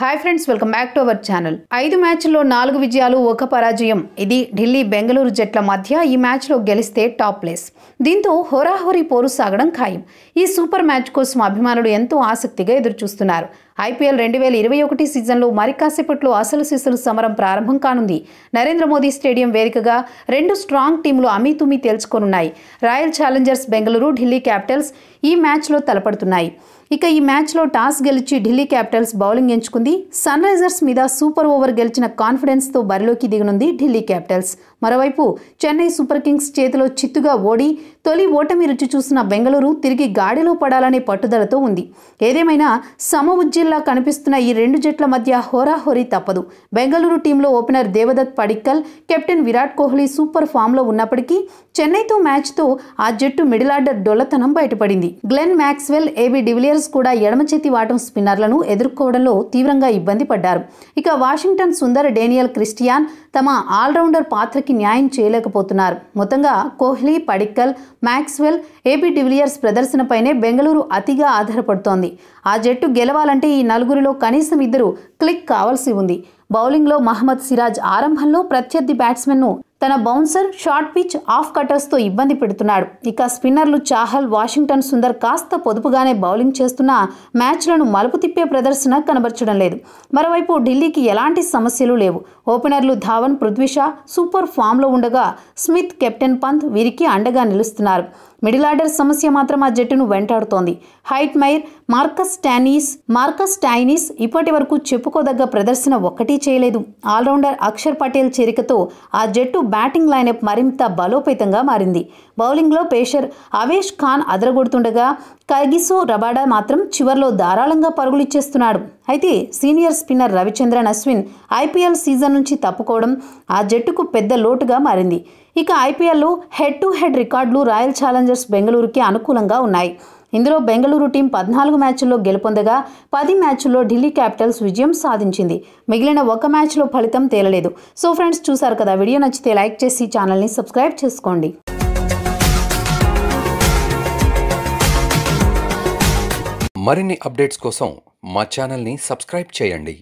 hi friends welcome back to our channel ఐదు మ్యాచ్ల్లో నాలుగు విజయాలు ఒక పరాజయం ఇది ఢిల్లీ బెంగళూరు జట్ల మధ్య ఈ మ్యాచ్లో గెలిస్తే టాప్ ప్లేస్ దీంతో హోరాహోరీ పోరు సాగడం ఖాయం ఈ సూపర్ మ్యాచ్ కోసం అభిమానులు ఎంతో ఆసక్తిగా ఎదురుచూస్తున్నారు ఐపీఎల్ రెండు వేల ఇరవై ఒకటి సీజన్లో మరికాసేపట్లో అసలు సిసలు సమరం ప్రారంభం కానుంది నరేంద్ర మోదీ స్టేడియం వేదికగా రెండు స్ట్రాంగ్ టీంలు అమీతుమి తేల్చుకోనున్నాయి Royal Challengers Bengaluru Delhi Capitals ఈ మ్యాచ్లో తలపడుతున్నాయి ఇక ఈ మ్యాచ్లో టాస్ గెలిచి ఢిల్లీ క్యాపిటల్స్ బౌలింగ్ ఎంచుకుంది సన్ రైజర్స్ మీద సూపర్ ఓవర్ గెలిచిన కాన్ఫిడెన్స్తో బరిలోకి దిగనుంది ఢిల్లీ క్యాపిటల్స్ మరోవైపు చెన్నై సూపర్ కింగ్స్ చేతిలో చిత్తుగా ఓడి తొలి ఓటమి రుచి చూసిన బెంగళూరు తిరిగి గాడిలో పడాలనే పట్టుదలతో ఉంది ఏదేమైనా సమ ఉజ్జీ మ్యాచ్లా కనిపిస్తున్న ఈ రెండు జట్ల మధ్య హోరాహోరీ తప్పదు బెంగళూరు టీంలో opener Devdutt Padikkal captain Virat Kohli super ఫామ్లో ఉన్నప్పటికీ చెన్నైతో మ్యాచ్తో ఆ జట్టు మిడిల్ ఆర్డర్ డొల్లతనం బయటపడింది గ్లెన్ మ్యాక్స్వెల్ ఏబీ డివిలియర్స్ కూడా ఎడమచేతి వాటం స్పిన్నర్లను ఎదుర్కోవడంలో తీవ్రంగా ఇబ్బంది పడ్డారు ఇక వాషింగ్టన్ సుందర్ డేనియల్ క్రిస్టియాన్ తమ ఆల్రౌండర్ పాత్రకి న్యాయం చేయలేకపోతున్నారు మొత్తంగా Kohli Padikkal Maxwell AB de Villiers ప్రదర్శనపైనే బెంగళూరు అతిగా ఆధారపడుతోంది ఆ జట్టు గెలవాలంటే ఈ నలుగురిలో కనీసం ఇద్దరు క్లిక్ కావాల్సి ఉంది బౌలింగ్లో మహమ్మద్ సిరాజ్ ఆరంభంలో ప్రత్యర్థి బ్యాట్స్మెన్ను తన బౌన్సర్ షార్ట్ పిచ్ ఆఫ్ కటర్స్తో ఇబ్బంది పెడుతున్నాడు ఇక స్పిన్నర్లు చాహల్ వాషింగ్టన్ సుందర్ కాస్త పొదుపుగానే బౌలింగ్ చేస్తున్నా మ్యాచ్లను మలుపు తిప్పే ప్రదర్శన కనబరచడం లేదు మరోవైపు ఢిల్లీకి ఎలాంటి సమస్యలు లేవు ఓపెనర్లు ధావన్ పృథ్వీషా సూపర్ ఫామ్లో ఉండగా స్మిత్ కెప్టెన్ పంత్ వీరికి అండగా నిలుస్తున్నారు మిడిల్ ఆర్డర్ సమస్య మాత్రం ఆ జట్టును వెంటాడుతోంది Hetmyer Marcus Stoinis Marcus Stoinis ఇప్పటి వరకు చెప్పుకోదగ్గ ప్రదర్శన ఒక్కటీ చేయలేదు ఆల్రౌండర్ అక్షర్ పటేల్ చేరికతో ఆ జట్టు బ్యాటింగ్ లైనప్ మరింత బలోపేతంగా మారింది బౌలింగ్లో పేషర్ అవేష్ ఖాన్ అదరగొడుతుండగా కర్గిసు రబాడా మాత్రం చివర్లో ధారాళంగా పరుగులిచ్చేస్తున్నాడు అయితే senior spinner Ravichandran Ashwin IPL season నుంచి తప్పుకోవడం ఆ జట్టుకు పెద్ద లోటుగా మారింది ఇక ఐపీఎల్లో హెడ్ టు హెడ్ రికార్డులు రాయల్ ఛాలెంజర్స్ బెంగళూరుకి అనుకూలంగా ఉన్నాయి ఇందులో బెంగళూరు టీం పద్నాలుగు మ్యాచ్ల్లో గెలుపొందగా పది మ్యాచ్ల్లో ఢిల్లీ క్యాపిటల్స్ విజయం సాధించింది మిగిలిన ఒక మ్యాచ్లో ఫలితం తేలలేదు సో ఫ్రెండ్స్ చూసారు కదా వీడియో నచ్చితే లైక్ చేసి ఛానల్ని సబ్స్క్రైబ్ చేసుకోండి మరిన్ని అప్డేట్స్ కోసం మా ఛానల్ని సబ్స్క్రైబ్ చేయండి